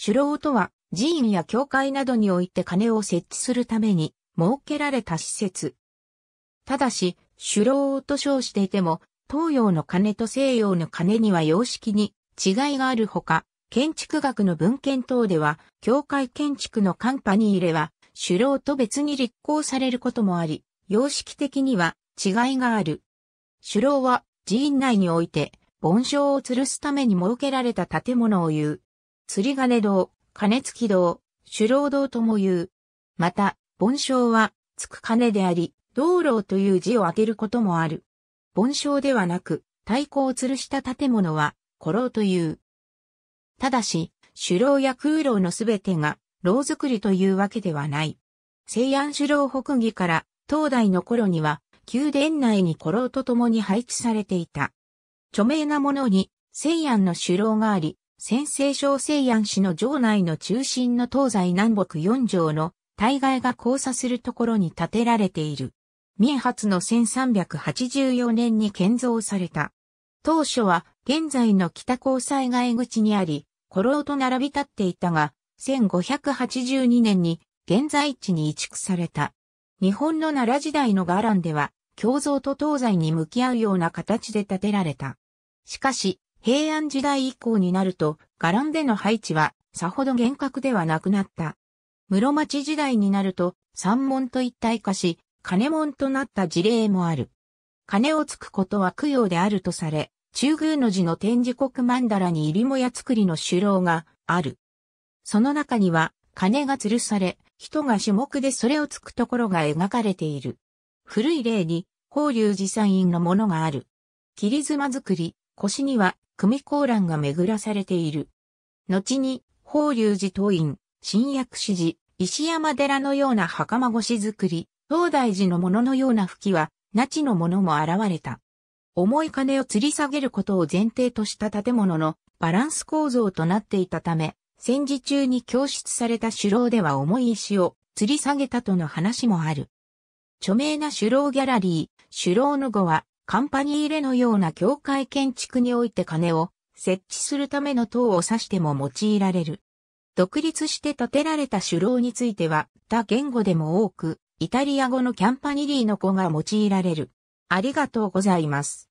首労とは、寺院や教会などにおいて金を設置するために、設けられた施設。ただし、首労と称していても、東洋の金と西洋の金には様式に違いがあるほか、建築学の文献等では、教会建築のカンパニーでは、首労と別に立候されることもあり、様式的には違いがある。首労は寺院内において、盆章を吊るすために設けられた建物を言う。釣り金堂、金月堂、手楼堂とも言う。また、盆章は、つく金であり、道路という字を当てることもある。盆章ではなく、太鼓を吊るした建物は、古老という。ただし、手楼や空楼のすべてが、牢作りというわけではない。西安首楼北儀から、東大の頃には、宮殿内に古老と共に配置されていた。著名なものに、西安の首楼があり、先制小西安市の城内の中心の東西南北4条の大概が交差するところに建てられている。明発の1384年に建造された。当初は現在の北交際外口にあり、古老と並び立っていたが、1582年に現在地に移築された。日本の奈良時代の伽藍では、共造と東西に向き合うような形で建てられた。しかし、平安時代以降になると、伽藍での配置は、さほど厳格ではなくなった。室町時代になると、三門と一体化し、金門となった事例もある。金をつくことは供養であるとされ、中宮の寺の天示国曼荼羅に入りもや作りの首楼がある。その中には、金が吊るされ、人が種目でそれをつくところが描かれている。古い例に、法隆寺山院のものがある。切妻作り、腰には組高欄が巡らされている。後に、法隆寺東院、新薬師寺、石山寺のような袴越し作り、東大寺のもののような吹きは、那智のものも現れた。重い金を吊り下げることを前提とした建物のバランス構造となっていたため、戦時中に供出された首脳では重い石を吊り下げたとの話もある。著名な首脳ギャラリー、首脳の後はカンパニーレのような教会建築において鐘を設置するための塔を指しても用いられる。独立して建てられた首楼については、他言語でも多く、イタリア語のキャンパニリーの子が用いられる。ありがとうございます。